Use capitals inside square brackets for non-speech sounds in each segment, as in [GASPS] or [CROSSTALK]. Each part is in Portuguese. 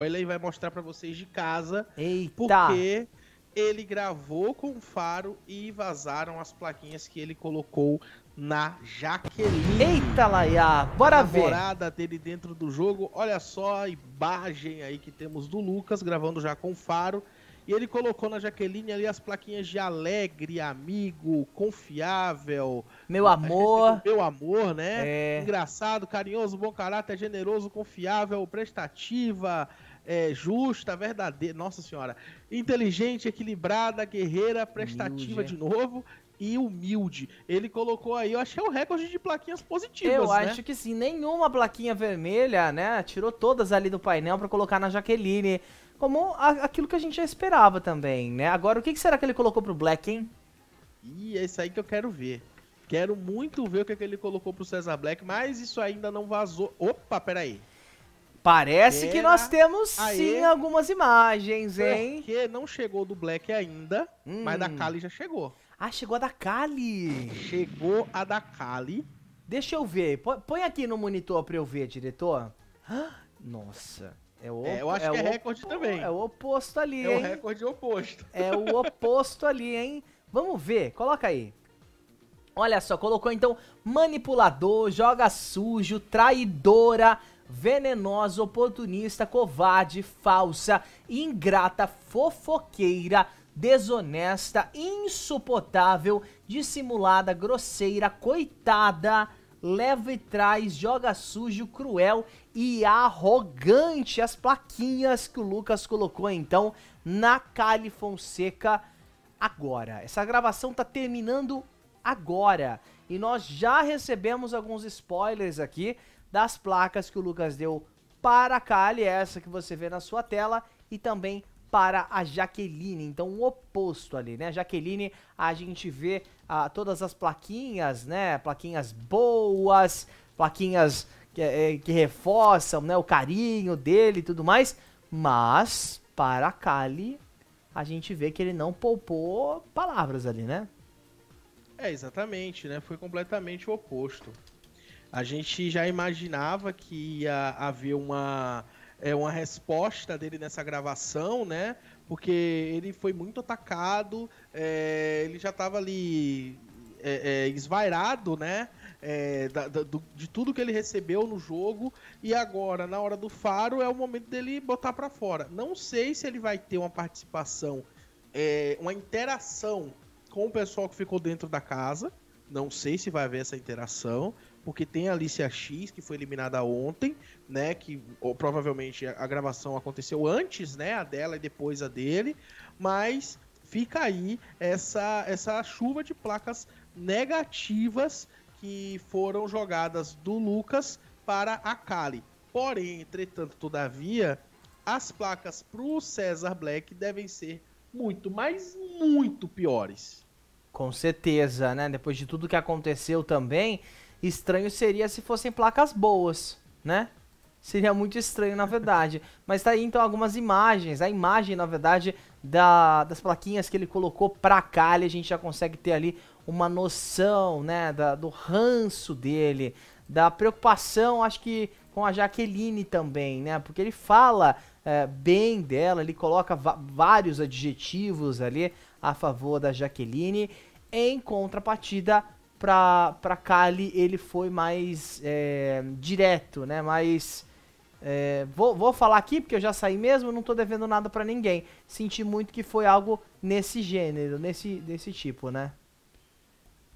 spoiler e vai mostrar para vocês de casa. Eita! Porque ele gravou com o Faro e vazaram as plaquinhas que ele colocou na Jaqueline. Eita, Laia! Bora a ver! dele dentro do jogo. Olha só a imagem aí que temos do Lucas gravando já com o Faro. E ele colocou na Jaqueline ali as plaquinhas de alegre, amigo, confiável. Meu amor. [LAUGHS] Meu amor, né? É. Engraçado, carinhoso, bom caráter, generoso, confiável, prestativa, é, justa, verdadeira. Nossa senhora. Inteligente, equilibrada, guerreira, prestativa Humilde. de novo. E humilde. Ele colocou aí, eu achei o recorde de plaquinhas positivas. Eu né? acho que sim, nenhuma plaquinha vermelha, né? Tirou todas ali do painel para colocar na Jaqueline como a, aquilo que a gente já esperava também, né? Agora, o que, que será que ele colocou pro Black, hein? Ih, é isso aí que eu quero ver. Quero muito ver o que, é que ele colocou pro Cesar Black, mas isso ainda não vazou. Opa, peraí. Parece Era... que nós temos Aê. sim algumas imagens, hein? Porque não chegou do Black ainda, hum. mas da Kali já chegou. Ah, chegou a da Kali. Chegou a da Kali. Deixa eu ver. Põe aqui no monitor pra eu ver, diretor. [GASPS] Nossa. É o, é, eu acho é que é recorde também. É o oposto ali, hein? É o recorde oposto. É o [LAUGHS] oposto ali, hein? Vamos ver, coloca aí. Olha só, colocou então manipulador, joga sujo, traidora, venenosa, oportunista, covarde, falsa, ingrata, fofoqueira, desonesta, insuportável, dissimulada, grosseira, coitada, leva e traz, joga sujo, cruel e arrogante as plaquinhas que o Lucas colocou então na Cali Fonseca agora. Essa gravação tá terminando agora e nós já recebemos alguns spoilers aqui das placas que o Lucas deu para a Cali essa que você vê na sua tela, e também para a Jaqueline, então o oposto ali, né? Jaqueline, a gente vê ah, todas as plaquinhas, né? Plaquinhas boas, plaquinhas que, é, é, que reforçam né, o carinho dele e tudo mais. Mas, para Kali, a gente vê que ele não poupou palavras ali, né? É, exatamente, né? Foi completamente o oposto. A gente já imaginava que ia haver uma, é, uma resposta dele nessa gravação, né? Porque ele foi muito atacado, é, ele já estava ali é, é, esvairado, né? é, da, da, do, de tudo que ele recebeu no jogo. E agora, na hora do faro, é o momento dele botar para fora. Não sei se ele vai ter uma participação, é, uma interação com o pessoal que ficou dentro da casa. Não sei se vai haver essa interação, porque tem a Alicia X, que foi eliminada ontem, né? Que ou, provavelmente a, a gravação aconteceu antes, né? A dela e depois a dele. Mas fica aí essa, essa chuva de placas negativas que foram jogadas do Lucas para a Kali. Porém, entretanto, todavia, as placas para o César Black devem ser muito, mas muito piores. Com certeza, né? Depois de tudo que aconteceu também, estranho seria se fossem placas boas, né? Seria muito estranho, na verdade. Mas tá aí então algumas imagens. A imagem, na verdade, da, das plaquinhas que ele colocou pra calha, a gente já consegue ter ali uma noção, né, da, do ranço dele, da preocupação, acho que com a Jaqueline também, né, porque ele fala é, bem dela, ele coloca vários adjetivos ali a favor da Jaqueline, em contrapartida pra, pra Kali ele foi mais é, direto, né, mais é, vou, vou, falar aqui porque eu já saí mesmo, não tô devendo nada para ninguém. Senti muito que foi algo nesse gênero, nesse desse tipo, né?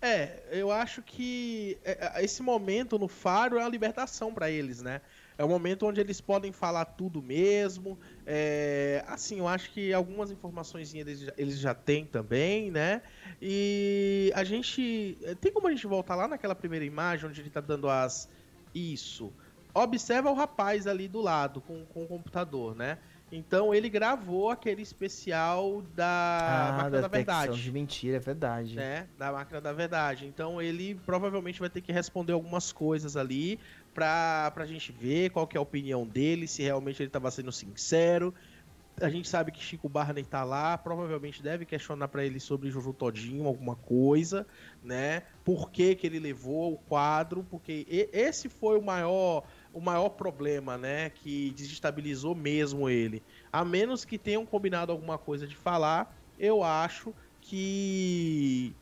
É, eu acho que é, é, esse momento no Faro é a libertação para eles, né? É o momento onde eles podem falar tudo mesmo. É, assim, eu acho que algumas informações eles, já, eles já têm também, né? E a gente. É, tem como a gente voltar lá naquela primeira imagem onde ele tá dando as. Isso observa o rapaz ali do lado com, com o computador, né? Então ele gravou aquele especial da ah, Máquina da, da Verdade. de mentira, é verdade. Né? Da Máquina da Verdade. Então ele provavelmente vai ter que responder algumas coisas ali pra, pra gente ver qual que é a opinião dele, se realmente ele estava sendo sincero. A gente sabe que Chico Barney tá lá, provavelmente deve questionar para ele sobre Juju Todinho, alguma coisa, né? Por que, que ele levou o quadro, porque esse foi o maior o maior problema, né? Que desestabilizou mesmo ele. A menos que tenham combinado alguma coisa de falar, eu acho que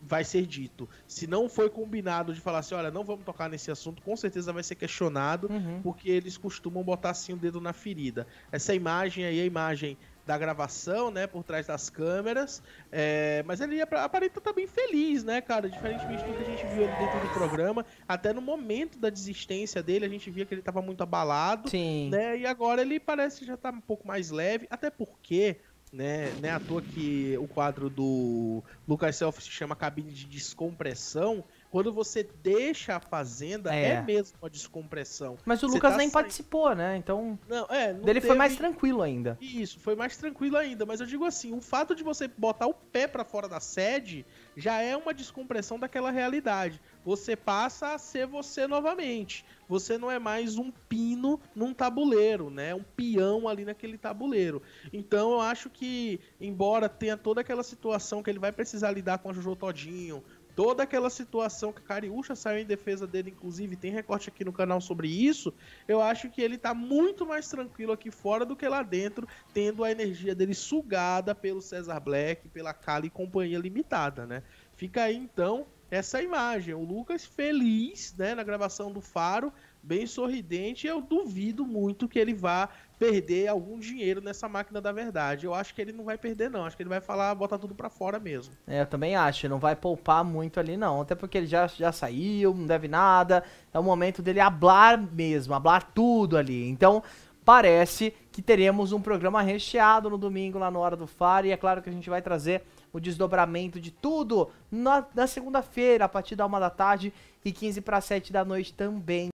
vai ser dito. Se não foi combinado de falar assim, olha, não vamos tocar nesse assunto, com certeza vai ser questionado, uhum. porque eles costumam botar assim o dedo na ferida. Essa imagem aí é a imagem da gravação, né, por trás das câmeras, é, mas ele é aparenta estar tá bem feliz, né, cara, diferentemente do que a gente viu dentro do programa, até no momento da desistência dele, a gente via que ele tava muito abalado, Sim. né, e agora ele parece que já tá um pouco mais leve, até porque né? Não é à toa que o quadro do Lucas Self se chama cabine de descompressão, quando você deixa a fazenda, é, é mesmo uma descompressão. Mas o você Lucas tá nem saindo... participou, né? Então. Não, é. Não dele teve... foi mais tranquilo ainda. Isso, foi mais tranquilo ainda. Mas eu digo assim: o fato de você botar o pé para fora da sede já é uma descompressão daquela realidade. Você passa a ser você novamente. Você não é mais um pino num tabuleiro, né? Um peão ali naquele tabuleiro. Então eu acho que, embora tenha toda aquela situação que ele vai precisar lidar com a Jojo Todinho, toda aquela situação que a Cariúcha saiu em defesa dele, inclusive tem recorte aqui no canal sobre isso, eu acho que ele tá muito mais tranquilo aqui fora do que lá dentro, tendo a energia dele sugada pelo Cesar Black, pela Kali e Companhia Limitada, né? Fica aí então essa imagem, o Lucas feliz, né, na gravação do Faro, bem sorridente, eu duvido muito que ele vá perder algum dinheiro nessa máquina da verdade. Eu acho que ele não vai perder, não. Acho que ele vai falar, botar tudo para fora mesmo. É, eu também acho. Não vai poupar muito ali, não. Até porque ele já, já saiu, não deve nada. É o momento dele hablar mesmo, hablar tudo ali. Então, parece que teremos um programa recheado no domingo lá no Hora do Faro. E é claro que a gente vai trazer o desdobramento de tudo na, na segunda-feira, a partir da uma da tarde e 15 para 7 da noite também.